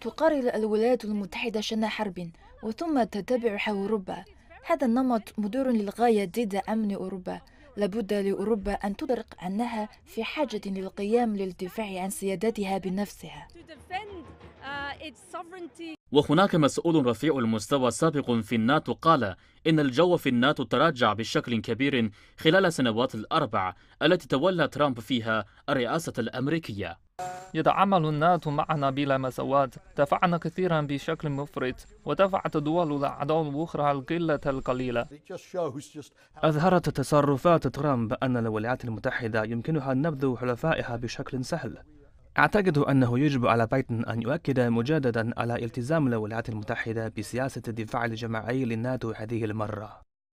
تقرر الولايات المتحدة شن حرب وثم تتبعها أوروبا هذا النمط مدور للغاية ضد أمن أوروبا لابد لأوروبا أن تدرك أنها في حاجة للقيام للدفاع عن سيادتها بنفسها uh, وهناك مسؤول رفيع المستوى سابق في الناتو قال إن الجو في الناتو تراجع بشكل كبير خلال سنوات الأربع التي تولى ترامب فيها الرئاسة الأمريكية يتعامل الناس معنا بلا مساواة دفعنا كثيرا بشكل مفرط ودفعت دول الأعضاء الأخرى القلة القليلة أظهرت تصرفات ترامب أن الولايات المتحدة يمكنها نبذ حلفائها بشكل سهل أعتقد أنه يجب على بايدن أن يؤكد مجددا على التزام الولايات المتحدة بسياسة الدفاع الجماعي للناتو هذه المرة